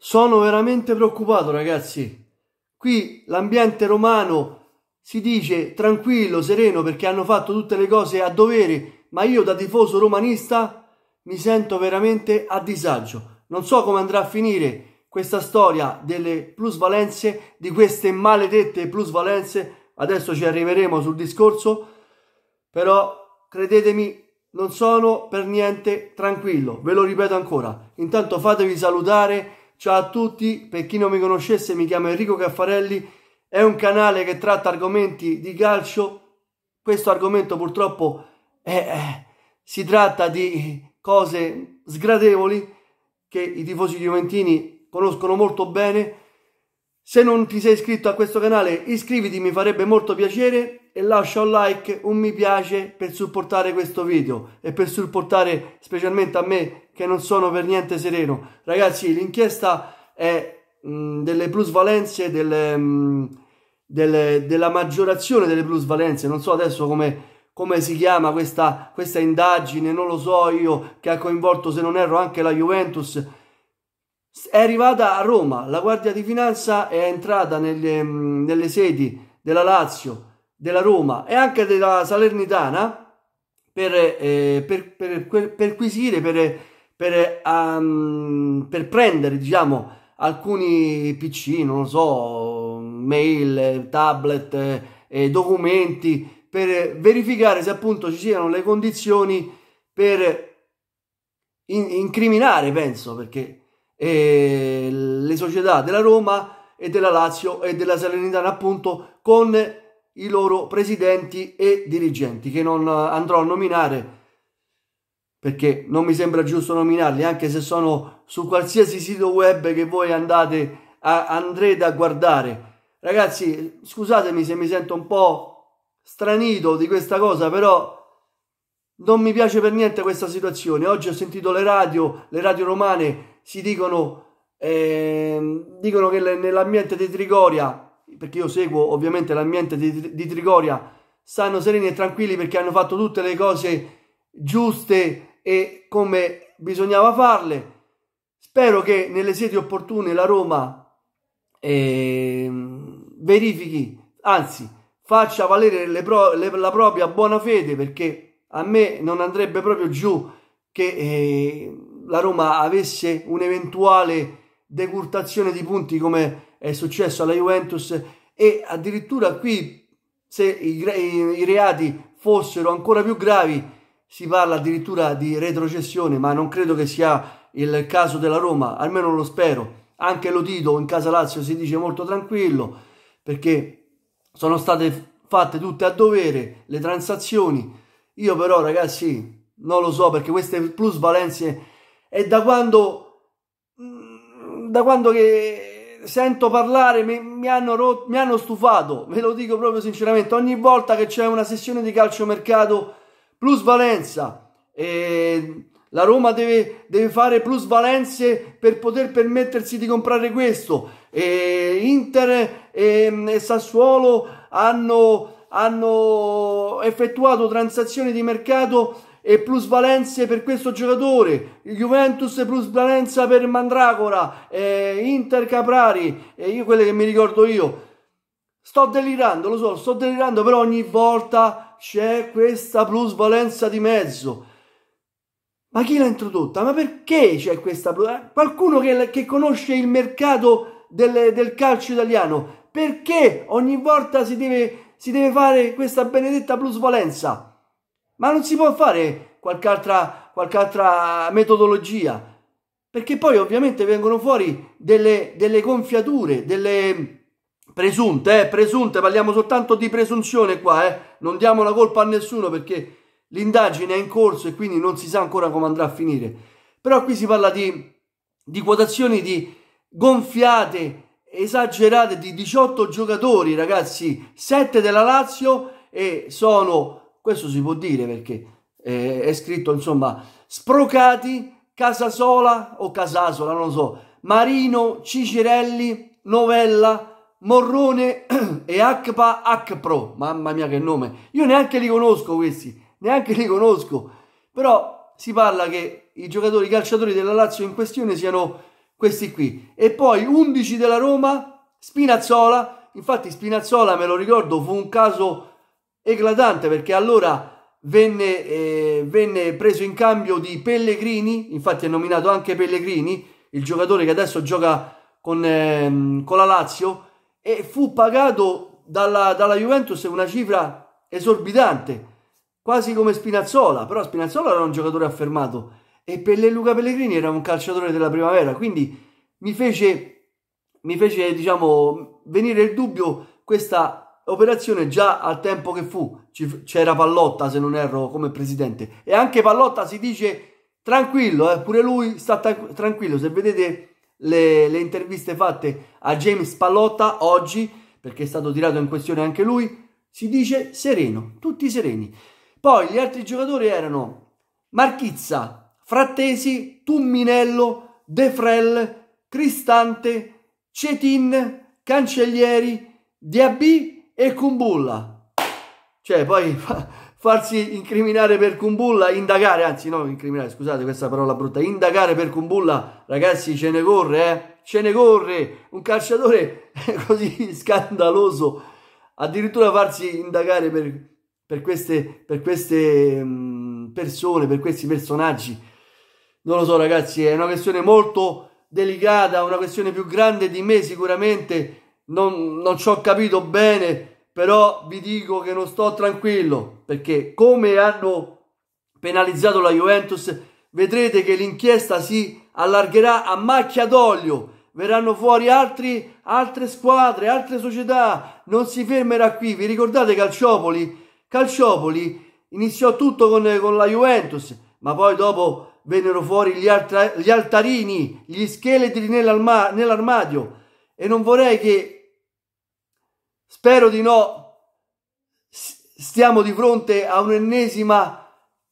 Sono veramente preoccupato, ragazzi. Qui l'ambiente romano si dice tranquillo, sereno, perché hanno fatto tutte le cose a dovere, ma io da tifoso romanista mi sento veramente a disagio. Non so come andrà a finire questa storia delle plusvalenze, di queste maledette plusvalenze. Adesso ci arriveremo sul discorso, però credetemi, non sono per niente tranquillo. Ve lo ripeto ancora. Intanto fatevi salutare Ciao a tutti, per chi non mi conoscesse mi chiamo Enrico Caffarelli, è un canale che tratta argomenti di calcio, questo argomento purtroppo è, eh, si tratta di cose sgradevoli che i tifosi giuventini conoscono molto bene. Se non ti sei iscritto a questo canale iscriviti, mi farebbe molto piacere e lascia un like, un mi piace per supportare questo video e per supportare specialmente a me che non sono per niente sereno. Ragazzi, l'inchiesta è mh, mm, delle plusvalenze, delle, mh, mm, delle, della maggiorazione delle plusvalenze, non so adesso come, come si chiama questa, questa indagine, non lo so io, che ha coinvolto se non erro anche la Juventus. È arrivata a Roma, la Guardia di Finanza è entrata nelle, mh, mm, nelle sedi della Lazio, della Roma e anche della Salernitana per, eh, per, per, perquisire, per, per, um, per prendere diciamo, alcuni PC, non so, mail, tablet, eh, documenti, per verificare se appunto ci siano le condizioni per in- incriminare, penso, perché eh, le società della Roma e della Lazio e della Salernitana appunto con i loro presidenti e dirigenti, che non eh, andrò a nominare perché non mi sembra giusto nominarli, anche se sono su qualsiasi sito web che voi andate a, andrete a guardare. Ragazzi, scusatemi se mi sento un po' stranito di questa cosa, però non mi piace per niente questa situazione. Oggi ho sentito le radio, le radio romane si dicono, eh, dicono che le, nell'ambiente di Trigoria perché io seguo ovviamente l'ambiente di, di Trigoria, stanno sereni e tranquilli perché hanno fatto tutte le cose giuste e come bisognava farle. Spero che nelle sedi opportune la Roma eh, verifichi, anzi faccia valere le pro, le, la propria buona fede perché a me non andrebbe proprio giù che eh, la Roma avesse un eventuale decurtazione di punti come è successo alla Juventus e addirittura qui se i, i, i reati fossero ancora più gravi si parla addirittura di retrocessione ma non credo che sia il caso della Roma almeno lo spero anche lo Tito in casa Lazio si dice molto tranquillo perché sono state fatte tutte a dovere le transazioni io però ragazzi non lo so perché queste plusvalenze è da quando da quando che sento parlare mi, mi, hanno rot- mi hanno stufato, ve lo dico proprio sinceramente, ogni volta che c'è una sessione di calciomercato plus valenza, eh, la Roma deve, deve fare plusvalenze per poter permettersi di comprare questo. E Inter e, e Sassuolo hanno, hanno, effettuato transazioni di mercato e plusvalenze per questo giocatore, Juventus plusvalenza per Mandragora, eh, Inter Caprari, e eh, io quelle che mi ricordo io. Sto delirando, lo so, sto delirando, però ogni volta c'è questa plusvalenza di mezzo. Ma chi l'ha introdotta? Ma perché c'è questa plusvalenza? Eh? Qualcuno che, che, conosce il mercato del, del calcio italiano, perché ogni volta si deve, si deve fare questa benedetta plusvalenza? Ma non si può fare qualche altra, qualche altra metodologia, perché poi ovviamente vengono fuori delle, delle gonfiature, delle presunte, eh, presunte, parliamo soltanto di presunzione qua, eh. non diamo la colpa a nessuno perché l'indagine è in corso e quindi non si sa ancora come andrà a finire. Però qui si parla di, di quotazioni di gonfiate, esagerate di 18 giocatori, ragazzi, 7 della Lazio e sono questo si può dire perché eh, è scritto, insomma, Sprocati, Casasola o Casasola, non lo so, Marino, cicerelli Novella, Morrone e acpa acpro Mamma mia che nome! Io neanche li conosco questi, neanche li conosco. Però si parla che i giocatori, i calciatori della Lazio in questione siano questi qui. E poi 11 della Roma, Spinazzola. Infatti Spinazzola, me lo ricordo, fu un caso eclatante perché allora venne, eh, venne preso in cambio di Pellegrini, infatti è nominato anche Pellegrini, il giocatore che adesso gioca con, ehm, con la Lazio, e fu pagato dalla, dalla Juventus una cifra esorbitante, quasi come Spinazzola, però Spinazzola era un giocatore affermato e Pelle, Luca Pellegrini era un calciatore della primavera, quindi mi fece, mi fece diciamo, venire il dubbio questa operazione già al tempo che fu, c'era Pallotta se non erro come presidente e anche Pallotta si dice tranquillo, eh, pure lui sta tranquillo, se vedete le, le interviste fatte a James Pallotta oggi, perché è stato tirato in questione anche lui, si dice sereno, tutti sereni. Poi gli altri giocatori erano Marchizza, Frattesi, Tumminello, De Frel, Cristante, Cetin, Cancellieri, Diabì e Kumbulla. Cioè, poi fa, farsi incriminare per Kumbulla, indagare, anzi no, incriminare, scusate questa parola brutta, indagare per Kumbulla, ragazzi, ce ne corre, eh? Ce ne corre! Un calciatore così scandaloso, addirittura farsi indagare per, per queste, per queste mh, mm, persone, per questi personaggi. Non lo so, ragazzi, è una questione molto delicata, una questione più grande di me sicuramente, non, non ci ho capito bene, però vi dico che non sto tranquillo perché come hanno penalizzato la Juventus, vedrete che l'inchiesta si allargherà a macchia d'olio. Verranno fuori altri, altre squadre, altre società. Non si fermerà qui. Vi ricordate Calciopoli? Calciopoli iniziò tutto con, con la Juventus, ma poi dopo vennero fuori gli, alta, gli altarini, gli scheletri nell'armadio. E non vorrei che Spero di no. Stiamo di fronte a un'ennesima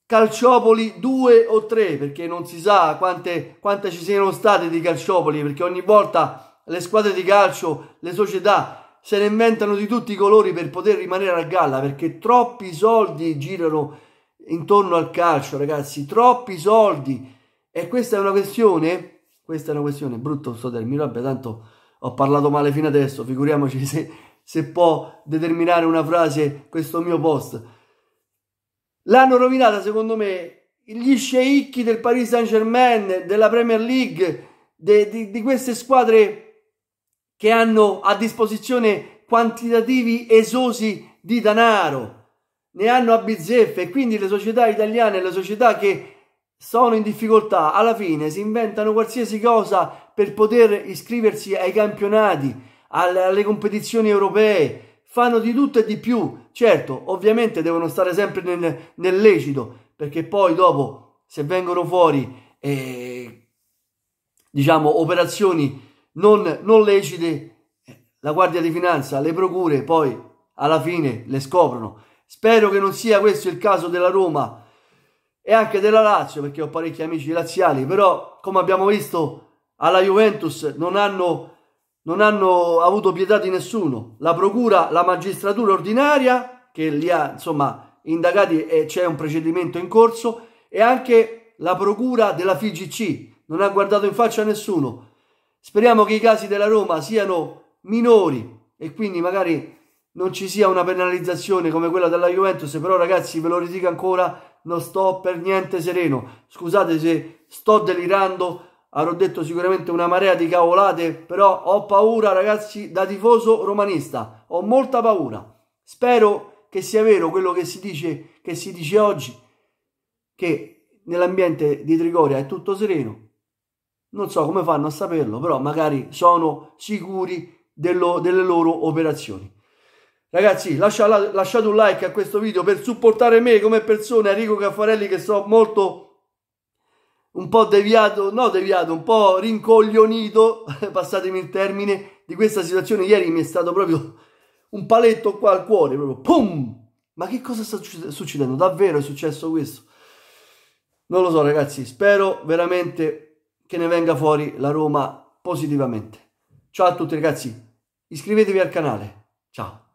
calciopoli 2 o 3 perché non si sa quante, quante ci siano state di calciopoli perché ogni volta le squadre di calcio, le società se ne inventano di tutti i colori per poter rimanere a galla perché troppi soldi girano intorno al calcio ragazzi, troppi soldi e questa è una questione, questa è una questione, brutto sto termine, vabbè tanto ho parlato male fino adesso, figuriamoci se se può determinare una frase questo mio post. L'hanno rovinata secondo me gli sceicchi del Paris Saint Germain, della Premier League, de, de, di queste squadre che hanno a disposizione quantitativi esosi di denaro. Ne hanno a bizzeffe e quindi le società italiane, le società che sono in difficoltà, alla fine si inventano qualsiasi cosa per poter iscriversi ai campionati alle, alle competizioni europee, fanno di tutto e di più. Certo, ovviamente devono stare sempre nel, nel lecito, perché poi dopo, se vengono fuori, eh, diciamo, operazioni non, non lecite, eh, la Guardia di Finanza, le procure, poi alla fine le scoprono. Spero che non sia questo il caso della Roma e anche della Lazio, perché ho parecchi amici laziali, però come abbiamo visto alla Juventus non hanno non hanno avuto pietà di nessuno. La procura, la magistratura ordinaria che li ha insomma indagati e c'è un procedimento in corso e anche la procura della FIGC non ha guardato in faccia nessuno. Speriamo che i casi della Roma siano minori e quindi magari non ci sia una penalizzazione come quella della Juventus, però ragazzi ve lo ridico ancora, non sto per niente sereno. Scusate se sto delirando avrò detto sicuramente una marea di cavolate, però ho paura ragazzi da tifoso romanista, ho molta paura. Spero che sia vero quello che si dice, che si dice oggi, che nell'ambiente di Trigoria è tutto sereno. Non so come fanno a saperlo, però magari sono sicuri dello, delle loro operazioni. Ragazzi, lascia, lasciate un like a questo video per supportare me come persona, Enrico Caffarelli, che sto molto un po' deviato, no deviato, un po' rincoglionito, passatemi il termine, di questa situazione ieri mi è stato proprio un paletto qua al cuore, proprio pum! Ma che cosa sta succedendo? Davvero è successo questo? Non lo so ragazzi, spero veramente che ne venga fuori la Roma positivamente. Ciao a tutti ragazzi, iscrivetevi al canale, ciao!